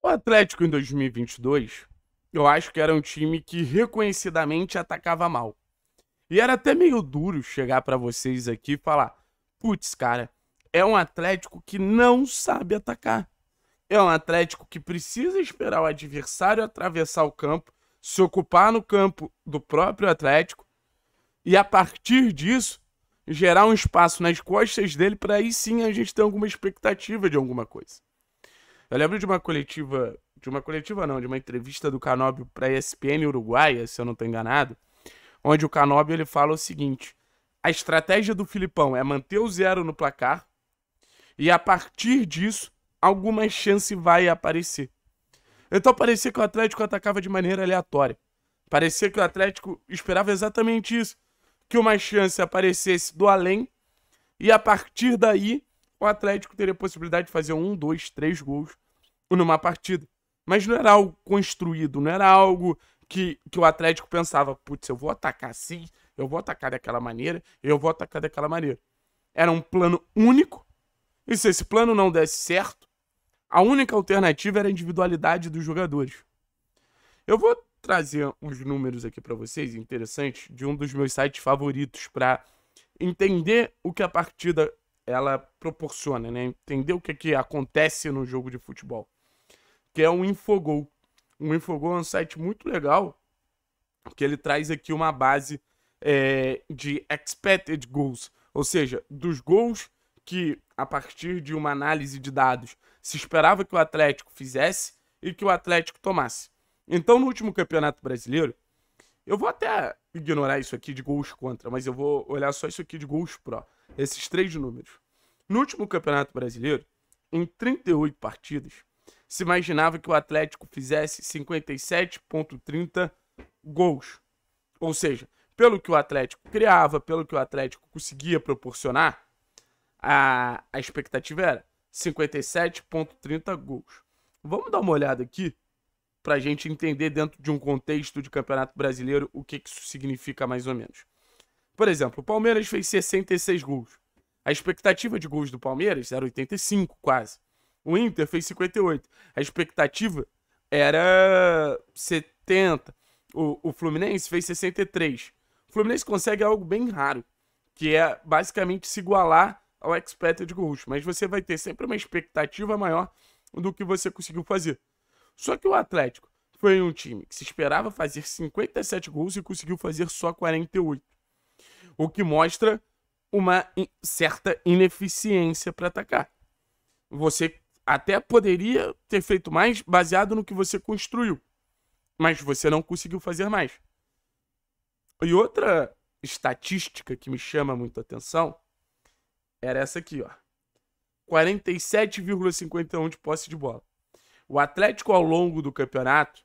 O Atlético em 2022, eu acho que era um time que reconhecidamente atacava mal. E era até meio duro chegar para vocês aqui e falar: putz, cara, é um Atlético que não sabe atacar. É um Atlético que precisa esperar o adversário atravessar o campo, se ocupar no campo do próprio Atlético e a partir disso gerar um espaço nas costas dele para aí sim a gente ter alguma expectativa de alguma coisa. Eu lembro de uma coletiva, de uma coletiva não, de uma entrevista do Canóbio para ESPN Uruguaia, se eu não estou enganado, onde o Canóbio ele fala o seguinte: a estratégia do Filipão é manter o zero no placar e a partir disso alguma chance vai aparecer. Então parecia que o Atlético atacava de maneira aleatória. Parecia que o Atlético esperava exatamente isso, que uma chance aparecesse do além e a partir daí o Atlético teria a possibilidade de fazer um, dois, três gols numa partida. Mas não era algo construído, não era algo que, que o Atlético pensava, putz, eu vou atacar assim, eu vou atacar daquela maneira, eu vou atacar daquela maneira. Era um plano único, e se esse plano não desse certo, a única alternativa era a individualidade dos jogadores. Eu vou trazer uns números aqui para vocês interessantes de um dos meus sites favoritos para entender o que a partida ela proporciona, né? Entender o que, é que acontece no jogo de futebol. Que é um Infogol. Um Infogol é um site muito legal, que ele traz aqui uma base é, de expected goals, ou seja, dos gols que, a partir de uma análise de dados, se esperava que o Atlético fizesse e que o Atlético tomasse. Então, no último Campeonato Brasileiro, eu vou até ignorar isso aqui de gols contra, mas eu vou olhar só isso aqui de gols pró esses três números. No último Campeonato Brasileiro, em 38 partidas, se imaginava que o Atlético fizesse 57,30 gols. Ou seja, pelo que o Atlético criava, pelo que o Atlético conseguia proporcionar, a, a expectativa era 57,30 gols. Vamos dar uma olhada aqui para a gente entender dentro de um contexto de Campeonato Brasileiro o que, que isso significa mais ou menos. Por exemplo, o Palmeiras fez 66 gols. A expectativa de gols do Palmeiras era 85, quase. O Inter fez 58. A expectativa era 70. O, o Fluminense fez 63. O Fluminense consegue algo bem raro, que é basicamente se igualar ao expected gols. Mas você vai ter sempre uma expectativa maior do que você conseguiu fazer. Só que o Atlético foi um time que se esperava fazer 57 gols e conseguiu fazer só 48. O que mostra uma certa ineficiência para atacar. Você até poderia ter feito mais baseado no que você construiu, mas você não conseguiu fazer mais. E outra estatística que me chama muito a atenção era essa aqui, ó. 47,51 de posse de bola. O Atlético ao longo do campeonato,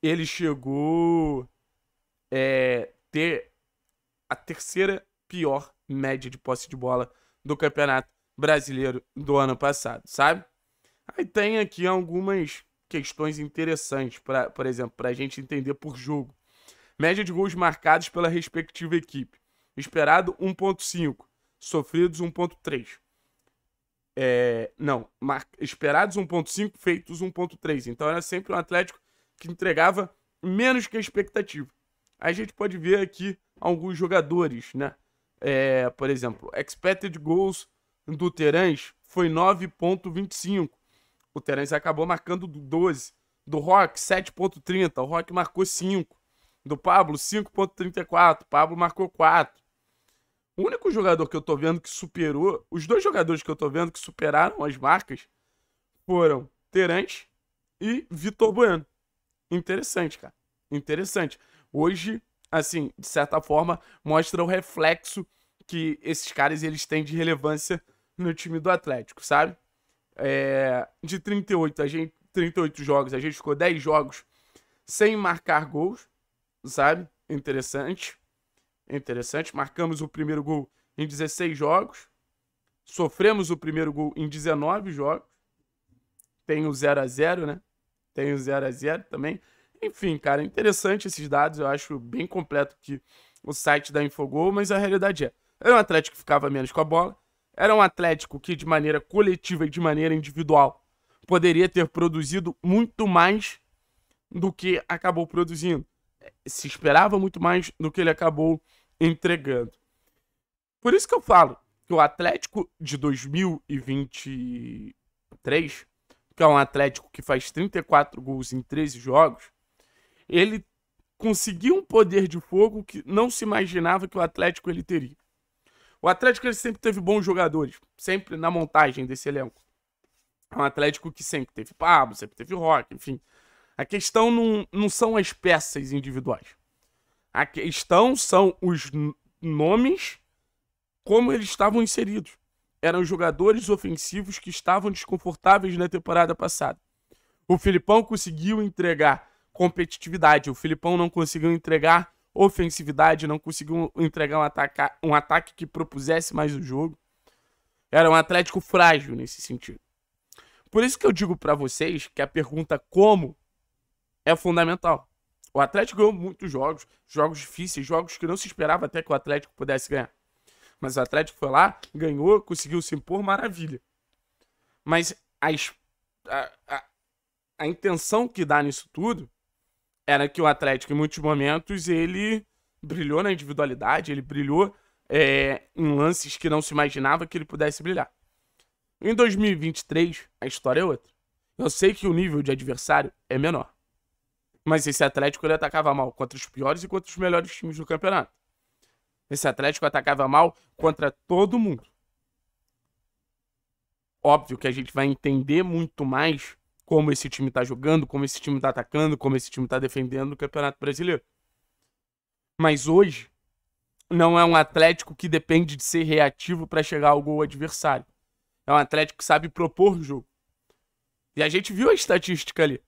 ele chegou é, ter a terceira pior média de posse de bola do Campeonato Brasileiro do ano passado, sabe? Aí tem aqui algumas questões interessantes, pra, por exemplo, para a gente entender por jogo. Média de gols marcados pela respectiva equipe. Esperado 1.5, sofridos 1.3. É, não, mar... esperados 1.5, feitos 1.3. Então era sempre um Atlético que entregava menos que a expectativa a gente pode ver aqui alguns jogadores, né? É, por exemplo, expected goals do Terãs foi 9.25. O Terãs acabou marcando 12. Do Rock, 7.30. O Rock marcou 5. Do Pablo, 5.34. Pablo marcou 4. O único jogador que eu tô vendo que superou, os dois jogadores que eu tô vendo que superaram as marcas foram Terence e Vitor Bueno. Interessante, cara. Interessante hoje, assim, de certa forma, mostra o reflexo que esses caras eles têm de relevância no time do Atlético, sabe? É, de 38, a gente, 38 jogos, a gente ficou 10 jogos sem marcar gols, sabe? Interessante. Interessante. Marcamos o primeiro gol em 16 jogos. Sofremos o primeiro gol em 19 jogos. Tem o 0 a 0 né? Tem o 0 a 0 também. Enfim, cara, interessante esses dados, eu acho bem completo que o site da Infogol, mas a realidade é, era um Atlético que ficava menos com a bola, era um Atlético que de maneira coletiva e de maneira individual poderia ter produzido muito mais do que acabou produzindo. Se esperava muito mais do que ele acabou entregando. Por isso que eu falo que o Atlético de 2023, que é um Atlético que faz 34 gols em 13 jogos, ele conseguiu um poder de fogo que não se imaginava que o Atlético ele teria. O Atlético ele sempre teve bons jogadores, sempre na montagem desse elenco. É um Atlético que sempre teve Pablo, sempre teve Rock, enfim. A questão não, não são as peças individuais. A questão são os nomes, como eles estavam inseridos. Eram jogadores ofensivos que estavam desconfortáveis na temporada passada. O Filipão conseguiu entregar competitividade. O Filipão não conseguiu entregar ofensividade, não conseguiu entregar um, ataca, um ataque que propusesse mais o jogo. Era um Atlético frágil nesse sentido. Por isso que eu digo para vocês que a pergunta como é fundamental. O Atlético ganhou muitos jogos, jogos difíceis, jogos que não se esperava até que o Atlético pudesse ganhar. Mas o Atlético foi lá, ganhou, conseguiu se impor, maravilha. Mas a, a, a intenção que dá nisso tudo era que o Atlético, em muitos momentos, ele brilhou na individualidade, ele brilhou é, em lances que não se imaginava que ele pudesse brilhar. Em 2023, a história é outra. Eu sei que o nível de adversário é menor. Mas esse Atlético ele atacava mal contra os piores e contra os melhores times do campeonato. Esse Atlético atacava mal contra todo mundo. Óbvio que a gente vai entender muito mais como esse time está jogando, como esse time está atacando, como esse time está defendendo o Campeonato Brasileiro. Mas hoje, não é um Atlético que depende de ser reativo para chegar ao gol adversário. É um Atlético que sabe propor o jogo. E a gente viu a estatística ali,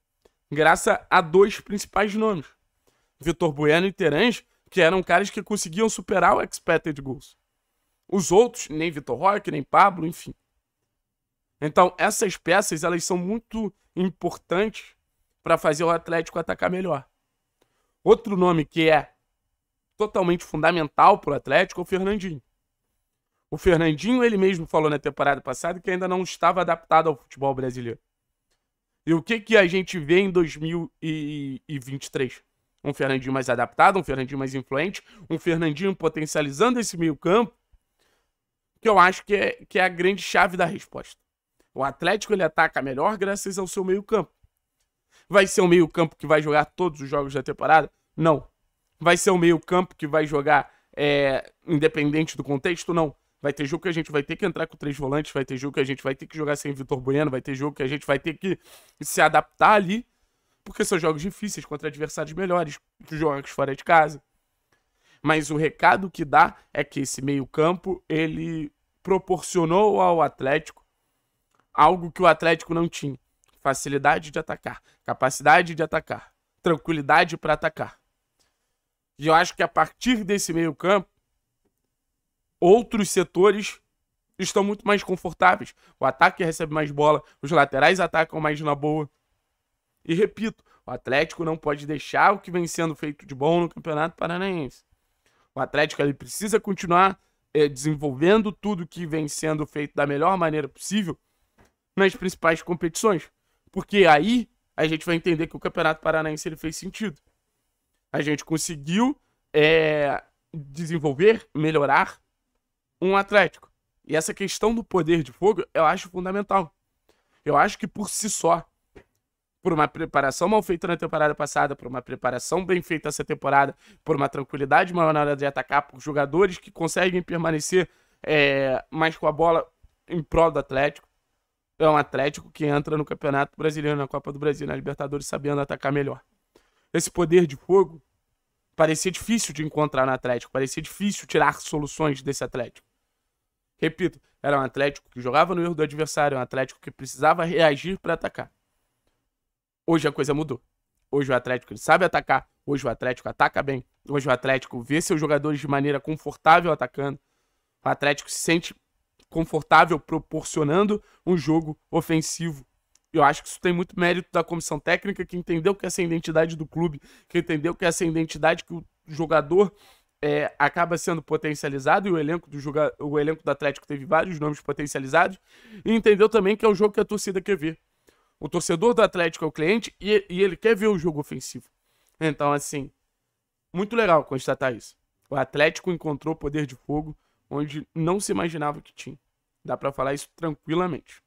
graças a dois principais nomes: Vitor Bueno e Terãs, que eram caras que conseguiam superar o expected goals. Os outros, nem Vitor Roque, nem Pablo, enfim, então, essas peças, elas são muito importantes para fazer o Atlético atacar melhor. Outro nome que é totalmente fundamental para o Atlético é o Fernandinho. O Fernandinho, ele mesmo falou na temporada passada que ainda não estava adaptado ao futebol brasileiro. E o que, que a gente vê em 2023? Um Fernandinho mais adaptado, um Fernandinho mais influente, um Fernandinho potencializando esse meio-campo, que eu acho que é, que é a grande chave da resposta. O Atlético ele ataca melhor graças ao seu meio-campo. Vai ser um meio-campo que vai jogar todos os jogos da temporada? Não. Vai ser um meio-campo que vai jogar é, independente do contexto? Não. Vai ter jogo que a gente vai ter que entrar com três volantes, vai ter jogo que a gente vai ter que jogar sem Vitor Bueno, vai ter jogo que a gente vai ter que se adaptar ali, porque são jogos difíceis contra adversários melhores, jogos fora de casa. Mas o recado que dá é que esse meio-campo ele proporcionou ao Atlético algo que o Atlético não tinha: facilidade de atacar, capacidade de atacar, tranquilidade para atacar. E eu acho que a partir desse meio-campo, outros setores estão muito mais confortáveis. O ataque recebe mais bola, os laterais atacam mais na boa. E repito, o Atlético não pode deixar o que vem sendo feito de bom no Campeonato Paranaense. O Atlético ele precisa continuar é, desenvolvendo tudo que vem sendo feito da melhor maneira possível nas principais competições. Porque aí a gente vai entender que o Campeonato Paranaense ele fez sentido. A gente conseguiu é, desenvolver, melhorar um Atlético. E essa questão do poder de fogo eu acho fundamental. Eu acho que por si só, por uma preparação mal feita na temporada passada, por uma preparação bem feita essa temporada, por uma tranquilidade maior na hora de atacar, por jogadores que conseguem permanecer é, mais com a bola em prol do Atlético, é um Atlético que entra no Campeonato Brasileiro, na Copa do Brasil, na Libertadores, sabendo atacar melhor. Esse poder de fogo parecia difícil de encontrar no Atlético, parecia difícil tirar soluções desse Atlético. Repito, era um Atlético que jogava no erro do adversário, um Atlético que precisava reagir para atacar. Hoje a coisa mudou. Hoje o Atlético ele sabe atacar, hoje o Atlético ataca bem, hoje o Atlético vê seus jogadores de maneira confortável atacando. O Atlético se sente confortável proporcionando um jogo ofensivo. Eu acho que isso tem muito mérito da comissão técnica, que entendeu que essa é a identidade do clube, que entendeu que essa é a identidade que o jogador é, acaba sendo potencializado, e o elenco, do joga... o elenco do Atlético teve vários nomes potencializados, e entendeu também que é o jogo que a torcida quer ver. O torcedor do Atlético é o cliente e, e ele quer ver o jogo ofensivo. Então, assim, muito legal constatar isso. O Atlético encontrou poder de fogo onde não se imaginava que tinha. Dá para falar isso tranquilamente.